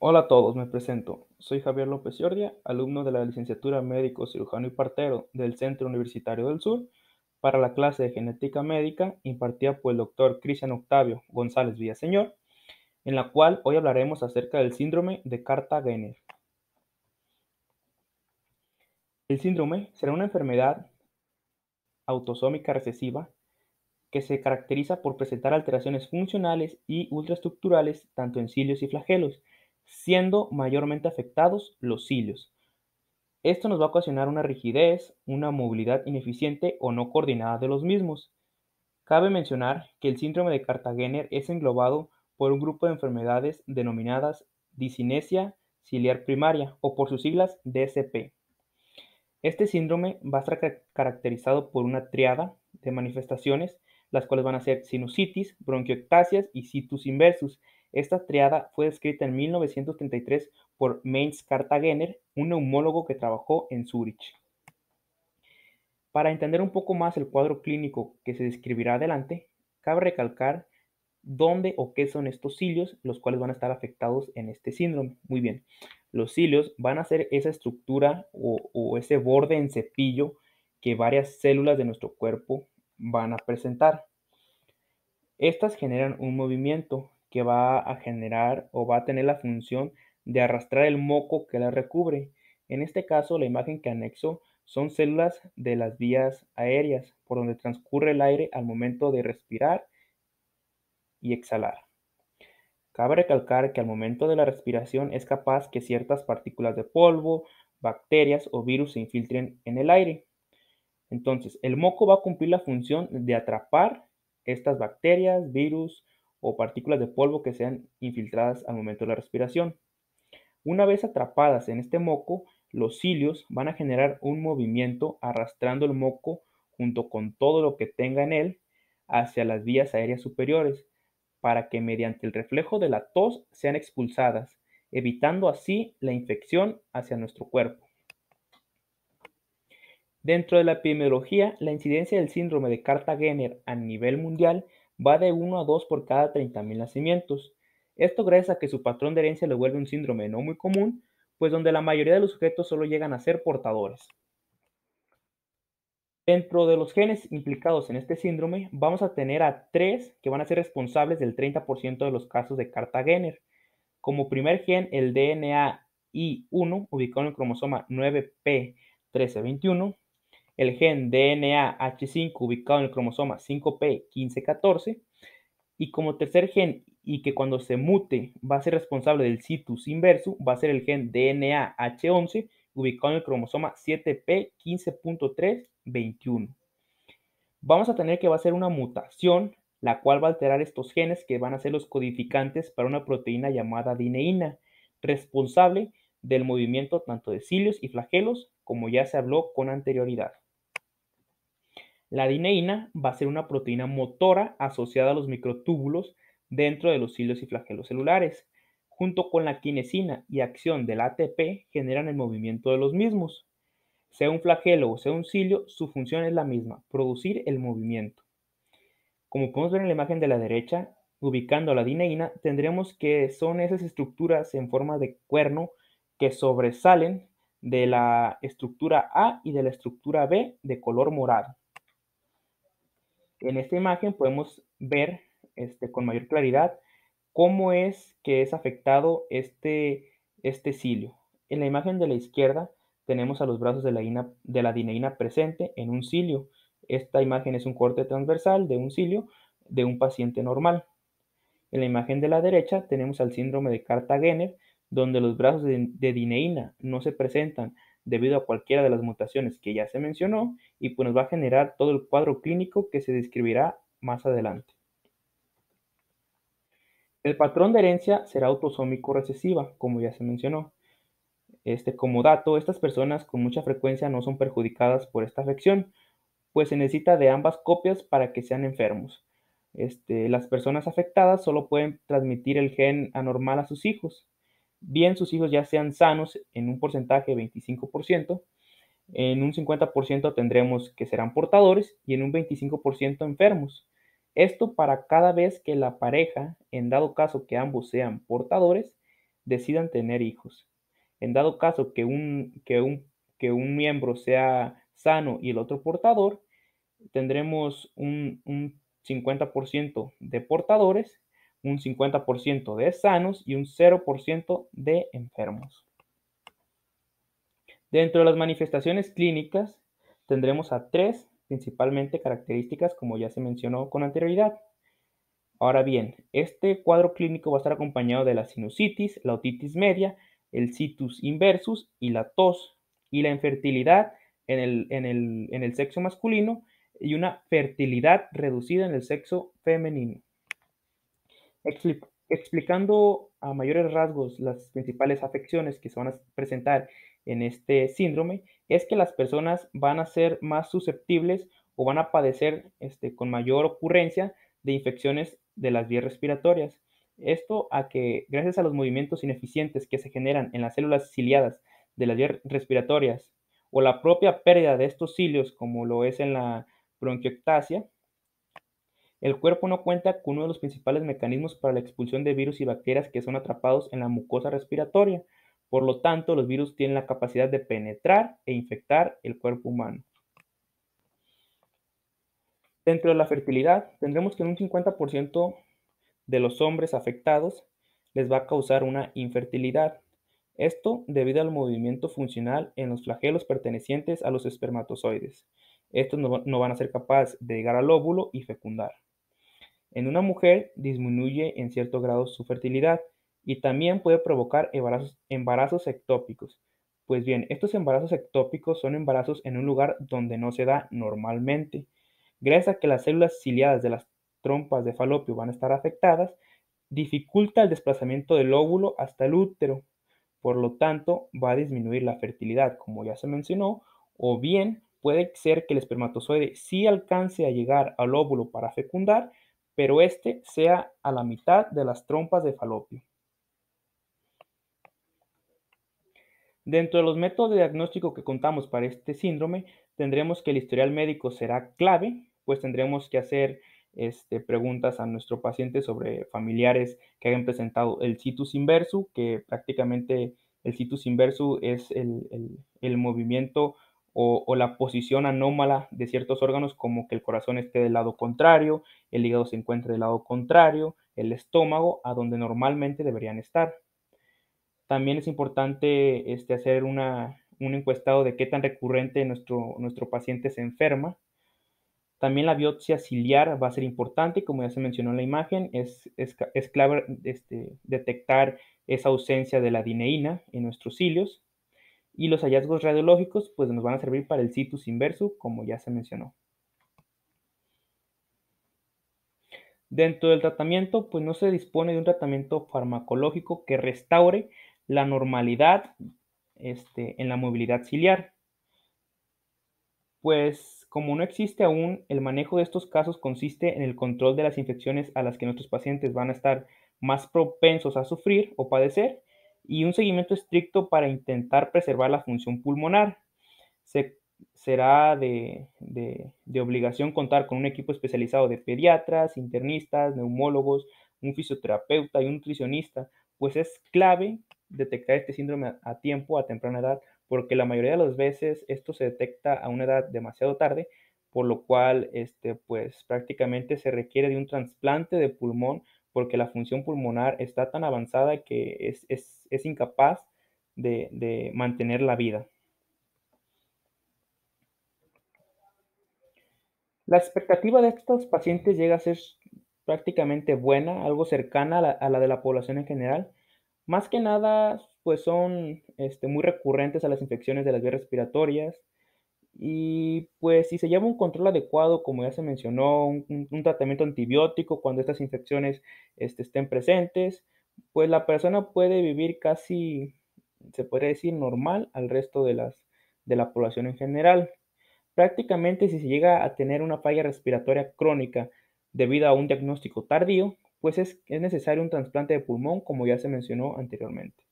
Hola a todos, me presento. Soy Javier López Jordia, alumno de la licenciatura Médico Cirujano y Partero del Centro Universitario del Sur, para la clase de Genética Médica impartida por el doctor Cristian Octavio González Villaseñor, en la cual hoy hablaremos acerca del síndrome de Cartagena. El síndrome será una enfermedad autosómica recesiva que se caracteriza por presentar alteraciones funcionales y ultraestructurales tanto en cilios y flagelos, siendo mayormente afectados los cilios. Esto nos va a ocasionar una rigidez, una movilidad ineficiente o no coordinada de los mismos. Cabe mencionar que el síndrome de Cartagena es englobado por un grupo de enfermedades denominadas disinesia ciliar primaria o por sus siglas DSP. Este síndrome va a estar caracterizado por una triada de manifestaciones, las cuales van a ser sinusitis, bronquiectasias y situs inversus, esta triada fue descrita en 1933 por Mainz Cartagener, un neumólogo que trabajó en Zurich. Para entender un poco más el cuadro clínico que se describirá adelante, cabe recalcar dónde o qué son estos cilios, los cuales van a estar afectados en este síndrome. Muy bien, los cilios van a ser esa estructura o, o ese borde en cepillo que varias células de nuestro cuerpo van a presentar. Estas generan un movimiento que va a generar o va a tener la función de arrastrar el moco que la recubre. En este caso, la imagen que anexo son células de las vías aéreas por donde transcurre el aire al momento de respirar y exhalar. Cabe recalcar que al momento de la respiración es capaz que ciertas partículas de polvo, bacterias o virus se infiltren en el aire. Entonces, el moco va a cumplir la función de atrapar estas bacterias, virus, o partículas de polvo que sean infiltradas al momento de la respiración. Una vez atrapadas en este moco, los cilios van a generar un movimiento arrastrando el moco junto con todo lo que tenga en él hacia las vías aéreas superiores para que mediante el reflejo de la tos sean expulsadas, evitando así la infección hacia nuestro cuerpo. Dentro de la epidemiología, la incidencia del síndrome de Cartagena a nivel mundial va de 1 a 2 por cada 30.000 nacimientos. Esto gracias a que su patrón de herencia le vuelve un síndrome no muy común, pues donde la mayoría de los sujetos solo llegan a ser portadores. Dentro de los genes implicados en este síndrome, vamos a tener a tres que van a ser responsables del 30% de los casos de Cartagener. Como primer gen, el DNA I1, ubicado en el cromosoma 9P1321, el gen h 5 ubicado en el cromosoma 5P1514 y como tercer gen y que cuando se mute va a ser responsable del situs inverso, va a ser el gen DNA h 11 ubicado en el cromosoma 7P15.321. Vamos a tener que va a ser una mutación la cual va a alterar estos genes que van a ser los codificantes para una proteína llamada dineína, responsable del movimiento tanto de cilios y flagelos, como ya se habló con anterioridad. La adineína va a ser una proteína motora asociada a los microtúbulos dentro de los cilios y flagelos celulares. Junto con la quinesina y acción del ATP generan el movimiento de los mismos. Sea un flagelo o sea un cilio, su función es la misma, producir el movimiento. Como podemos ver en la imagen de la derecha, ubicando la dineína, tendremos que son esas estructuras en forma de cuerno que sobresalen de la estructura A y de la estructura B de color morado. En esta imagen podemos ver este, con mayor claridad cómo es que es afectado este, este cilio. En la imagen de la izquierda tenemos a los brazos de la, de la dineína presente en un cilio. Esta imagen es un corte transversal de un cilio de un paciente normal. En la imagen de la derecha tenemos al síndrome de Cartagena, donde los brazos de, de dineína no se presentan debido a cualquiera de las mutaciones que ya se mencionó y pues nos va a generar todo el cuadro clínico que se describirá más adelante. El patrón de herencia será autosómico recesiva, como ya se mencionó. Este, como dato, estas personas con mucha frecuencia no son perjudicadas por esta afección, pues se necesita de ambas copias para que sean enfermos. Este, las personas afectadas solo pueden transmitir el gen anormal a sus hijos, bien sus hijos ya sean sanos en un porcentaje de 25%, en un 50% tendremos que serán portadores y en un 25% enfermos. Esto para cada vez que la pareja, en dado caso que ambos sean portadores, decidan tener hijos. En dado caso que un, que un, que un miembro sea sano y el otro portador, tendremos un, un 50% de portadores un 50% de sanos y un 0% de enfermos. Dentro de las manifestaciones clínicas tendremos a tres principalmente características como ya se mencionó con anterioridad. Ahora bien, este cuadro clínico va a estar acompañado de la sinusitis, la otitis media, el situs inversus y la tos y la infertilidad en el, en el sexo masculino y una fertilidad reducida en el sexo femenino explicando a mayores rasgos las principales afecciones que se van a presentar en este síndrome, es que las personas van a ser más susceptibles o van a padecer este, con mayor ocurrencia de infecciones de las vías respiratorias. Esto a que gracias a los movimientos ineficientes que se generan en las células ciliadas de las vías respiratorias o la propia pérdida de estos cilios como lo es en la bronquiectasia, el cuerpo no cuenta con uno de los principales mecanismos para la expulsión de virus y bacterias que son atrapados en la mucosa respiratoria. Por lo tanto, los virus tienen la capacidad de penetrar e infectar el cuerpo humano. Dentro de la fertilidad, tendremos que un 50% de los hombres afectados les va a causar una infertilidad. Esto debido al movimiento funcional en los flagelos pertenecientes a los espermatozoides. Estos no, no van a ser capaces de llegar al óvulo y fecundar. En una mujer disminuye en cierto grado su fertilidad y también puede provocar embarazos, ectópicos. Pues bien, estos embarazos ectópicos son embarazos en un lugar donde no se da normalmente. Gracias a que las células ciliadas de las trompas de falopio van a estar afectadas, dificulta el desplazamiento del óvulo hasta el útero. Por lo tanto, va a disminuir la fertilidad, como ya se mencionó, o bien puede ser que el espermatozoide sí alcance a llegar al óvulo para fecundar, pero este sea a la mitad de las trompas de falopio. Dentro de los métodos de diagnóstico que contamos para este síndrome, tendremos que el historial médico será clave, pues tendremos que hacer este, preguntas a nuestro paciente sobre familiares que hayan presentado el situs inversus, que prácticamente el situs inversus es el, el, el movimiento o, la posición anómala de ciertos órganos como que el corazón esté del lado contrario, el hígado se encuentre del lado contrario, el estómago a donde normalmente deberían estar. También es importante este, hacer una, un encuestado de qué tan recurrente nuestro, nuestro paciente se enferma. También la biopsia ciliar va a ser importante, como ya se mencionó en la imagen, es, clave este, detectar esa ausencia de la dineína en nuestros cilios y los hallazgos radiológicos pues nos van a servir para el situs inverso, como ya se mencionó. Dentro del tratamiento, pues no se dispone de un tratamiento farmacológico que restaure la normalidad este, en la movilidad ciliar. Pues como no existe aún, el manejo de estos casos consiste en el control de las infecciones a las que nuestros pacientes van a estar más propensos a sufrir o padecer y un seguimiento estricto para intentar preservar la función pulmonar. Se, será de, obligación contar con un equipo especializado de pediatras, internistas, neumólogos, un fisioterapeuta y un nutricionista, pues es clave detectar este síndrome a tiempo, a temprana edad, porque la mayoría de las veces esto se detecta a una edad demasiado tarde, por lo cual este, pues, prácticamente se requiere de un trasplante de pulmón porque la función pulmonar está tan avanzada que es, incapaz de, mantener la vida. La expectativa de estos pacientes llega a ser prácticamente buena, algo cercana a la, de la población en general. Más que nada, pues son este, muy recurrentes a las infecciones de las vías respiratorias, y pues si se lleva un control adecuado, como ya se mencionó, un, tratamiento antibiótico cuando estas infecciones este, estén presentes, pues la persona puede vivir casi, se podría decir, normal al resto de, de la población en general. Prácticamente si se llega a tener una falla respiratoria crónica debido a un diagnóstico tardío, pues es necesario un trasplante de pulmón, como ya se mencionó anteriormente.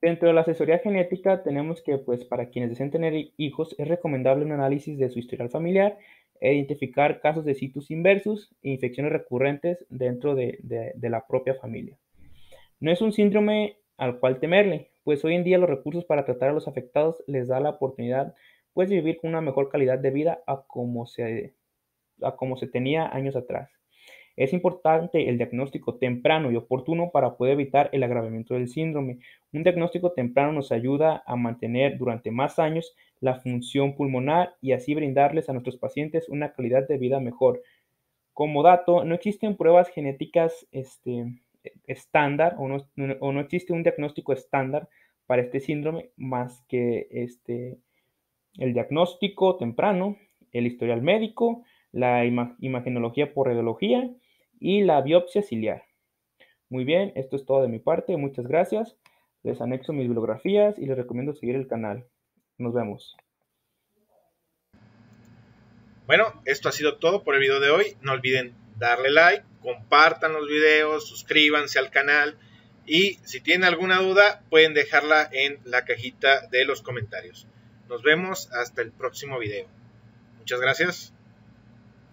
Dentro de la asesoría genética tenemos que, pues, para quienes deseen tener hijos, es recomendable un análisis de su historial familiar, e identificar casos de situs inversus e infecciones recurrentes dentro de, la propia familia. No es un síndrome al cual temerle, pues hoy en día los recursos para tratar a los afectados les da la oportunidad pues, de vivir con una mejor calidad de vida a como se tenía años atrás. Es importante el diagnóstico temprano y oportuno para poder evitar el agravamiento del síndrome. Un diagnóstico temprano nos ayuda a mantener durante más años la función pulmonar y así brindarles a nuestros pacientes una calidad de vida mejor. Como dato, no existen pruebas genéticas este, estándar o no, existe un diagnóstico estándar para este síndrome más que este, el diagnóstico temprano, el historial médico, la imagenología por radiología y la biopsia ciliar. Muy bien, esto es todo de mi parte, muchas gracias. Les anexo mis bibliografías y les recomiendo seguir el canal. Nos vemos. Bueno, esto ha sido todo por el video de hoy. No olviden darle like, compartan los videos, suscríbanse al canal y si tienen alguna duda pueden dejarla en la cajita de los comentarios. Nos vemos hasta el próximo video. Muchas gracias.